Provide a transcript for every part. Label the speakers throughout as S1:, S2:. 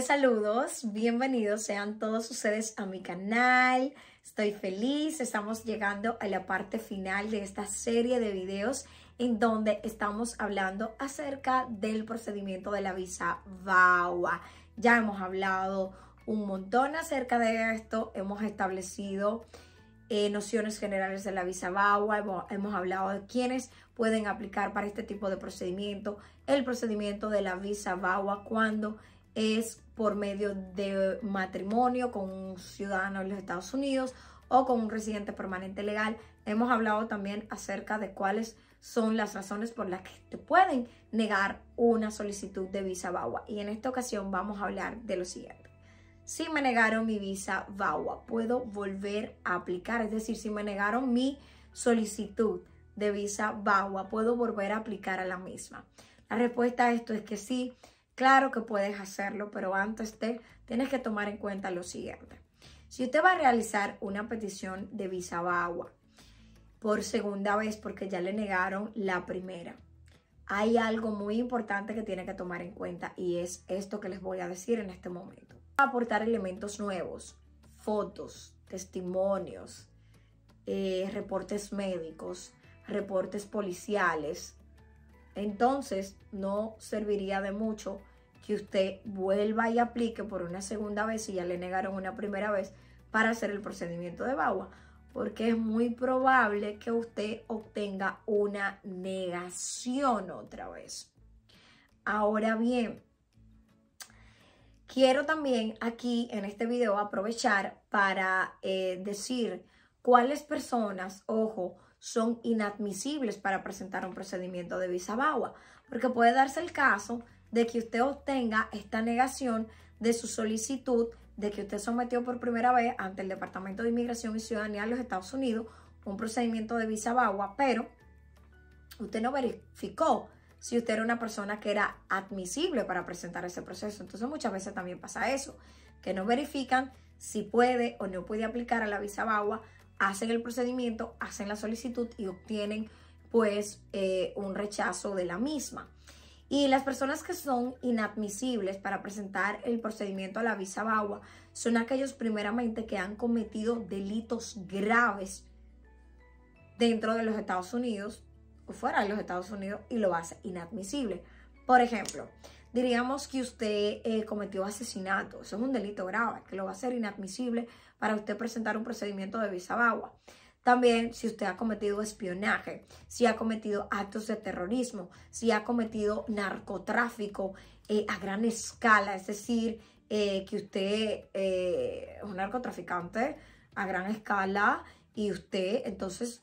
S1: saludos. Bienvenidos sean todos ustedes a mi canal. Estoy feliz. Estamos llegando a la parte final de esta serie de videos en donde estamos hablando acerca del procedimiento de la visa VAWA. Ya hemos hablado un montón acerca de esto. Hemos establecido eh, nociones generales de la visa VAWA. Hemos, hablado de quiénes pueden aplicar para este tipo de procedimiento. El procedimiento de la visa VAWA cuando es por medio de matrimonio con un ciudadano de los Estados Unidos o con un residente permanente legal. Hemos hablado también acerca de cuáles son las razones por las que te pueden negar una solicitud de visa VAWA. Y en esta ocasión vamos a hablar de lo siguiente. Si me negaron mi visa VAWA, puedo volver a aplicar. Es decir, si me negaron mi solicitud de visa VAWA, puedo volver a aplicar a la misma. La respuesta a esto es que sí. Claro que puedes hacerlo, pero antes de, tienes que tomar en cuenta lo siguiente. Si usted va a realizar una petición de visa por segunda vez porque ya le negaron la primera, hay algo muy importante que tiene que tomar en cuenta y es esto que les voy a decir en este momento. Aportar elementos nuevos, fotos, testimonios, eh, reportes médicos, reportes policiales, entonces no serviría de mucho que usted vuelva y aplique por una segunda vez si ya le negaron una primera vez para hacer el procedimiento de BAWA, porque es muy probable que usted obtenga una negación otra vez. Ahora bien, quiero también aquí en este video aprovechar para eh, decir cuáles personas, ojo, son inadmisibles para presentar un procedimiento de visa bagua. porque puede darse el caso de que usted obtenga esta negación de su solicitud de que usted sometió por primera vez ante el Departamento de Inmigración y Ciudadanía de los Estados Unidos un procedimiento de visa bagua, pero usted no verificó si usted era una persona que era admisible para presentar ese proceso. Entonces muchas veces también pasa eso, que no verifican si puede o no puede aplicar a la visa bagua hacen el procedimiento, hacen la solicitud y obtienen pues eh, un rechazo de la misma. Y las personas que son inadmisibles para presentar el procedimiento a la visa BAWA son aquellos primeramente que han cometido delitos graves dentro de los Estados Unidos o fuera de los Estados Unidos y lo hace inadmisible. Por ejemplo, diríamos que usted eh, cometió asesinato. Eso es un delito grave que lo va a hacer inadmisible para usted presentar un procedimiento de visa También si usted ha cometido espionaje, si ha cometido actos de terrorismo, si ha cometido narcotráfico eh, a gran escala, es decir, eh, que usted es un narcotraficante a gran escala y usted entonces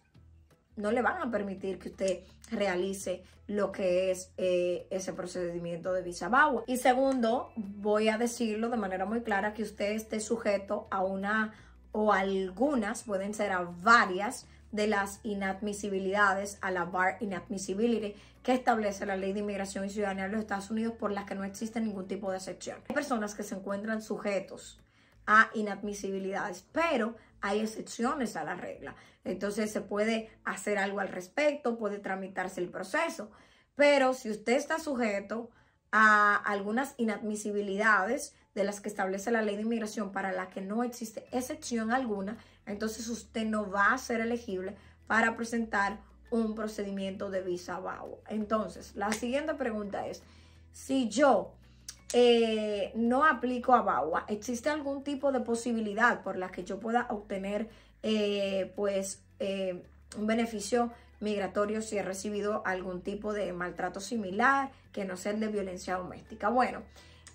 S1: no le van a permitir que usted realice lo que es eh, ese procedimiento de visa Y segundo, voy a decirlo de manera muy clara que usted esté sujeto a una o algunas, pueden ser a varias de las inadmisibilidades, a la bar inadmissibility que establece la ley de inmigración y ciudadanía de los Estados Unidos por las que no existe ningún tipo de excepción. Hay personas que se encuentran sujetos a inadmisibilidades, pero hay excepciones a la regla. Entonces se puede hacer algo al respecto, puede tramitarse el proceso. Pero si usted está sujeto a algunas inadmisibilidades de las que establece la ley de inmigración para la que no existe excepción alguna, entonces usted no va a ser elegible para presentar un procedimiento de visa bajo. Entonces, la siguiente pregunta es, si yo eh, no aplico a BAWA. ¿Existe algún tipo de posibilidad por la que yo pueda obtener eh, pues, eh, un beneficio migratorio si he recibido algún tipo de maltrato similar que no sea de violencia doméstica? Bueno,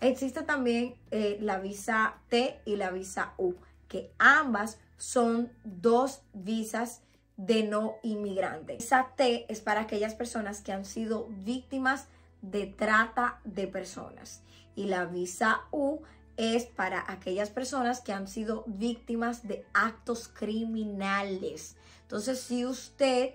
S1: existe también la visa T y la visa U, que ambas son dos visas de no inmigrante. Visa T es para aquellas personas que han sido víctimas de trata de personas y la visa U es para aquellas personas que han sido víctimas de actos criminales. Entonces, si usted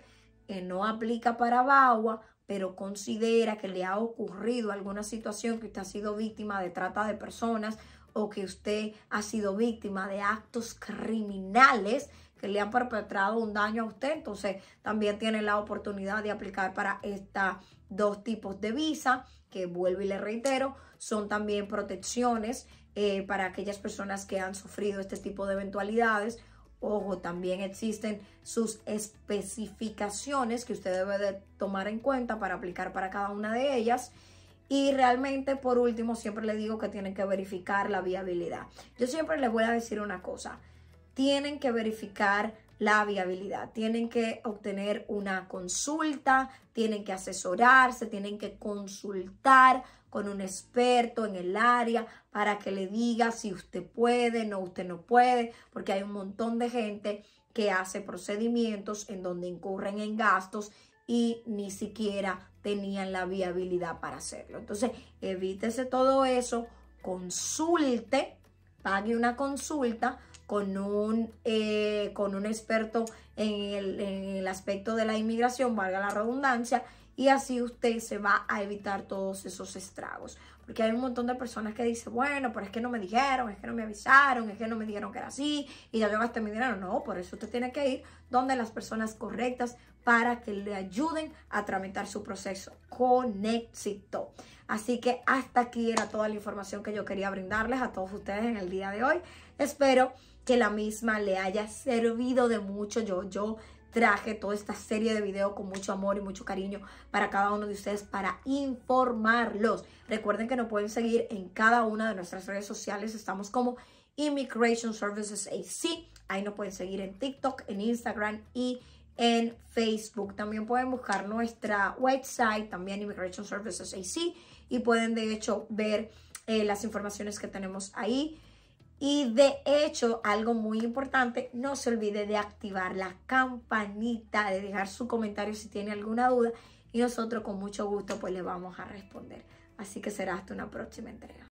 S1: eh, no aplica para BAWA, pero considera que le ha ocurrido alguna situación, que usted ha sido víctima de trata de personas o que usted ha sido víctima de actos criminales, que le han perpetrado un daño a usted, entonces también tiene la oportunidad de aplicar para estos dos tipos de visa, que vuelvo y le reitero, son también protecciones eh, para aquellas personas que han sufrido este tipo de eventualidades. Ojo, también existen sus especificaciones que usted debe de tomar en cuenta para aplicar para cada una de ellas. Y realmente, por último, siempre le digo que tienen que verificar la viabilidad. Yo siempre les voy a decir una cosa tienen que verificar la viabilidad, tienen que obtener una consulta, tienen que asesorarse, tienen que consultar con un experto en el área para que le diga si usted puede, no, usted no puede, porque hay un montón de gente que hace procedimientos en donde incurren en gastos y ni siquiera tenían la viabilidad para hacerlo. Entonces, evítese todo eso, consulte, pague una consulta con un, eh, con un experto en el, aspecto de la inmigración, valga la redundancia, y así usted se va a evitar todos esos estragos. Porque hay un montón de personas que dicen, bueno, pero es que no me dijeron, es que no me avisaron, es que no me dijeron que era así y ya yo gasté mi dinero. No, por eso usted tiene que ir donde las personas correctas para que le ayuden a tramitar su proceso con éxito. Así que hasta aquí era toda la información que yo quería brindarles a todos ustedes en el día de hoy. Espero que la misma le haya servido de mucho. Yo, yo traje toda esta serie de videos con mucho amor y mucho cariño para cada uno de ustedes para informarlos. Recuerden que nos pueden seguir en cada una de nuestras redes sociales. Estamos como Immigration Services AC. Ahí nos pueden seguir en TikTok, en Instagram y en Facebook. También pueden buscar nuestra website, también Immigration Services AC, y pueden de hecho ver eh, las informaciones que tenemos ahí. Y de hecho, algo muy importante, no se olvide de activar la campanita, de dejar su comentario si tiene alguna duda y nosotros con mucho gusto pues le vamos a responder. Así que será hasta una próxima entrega.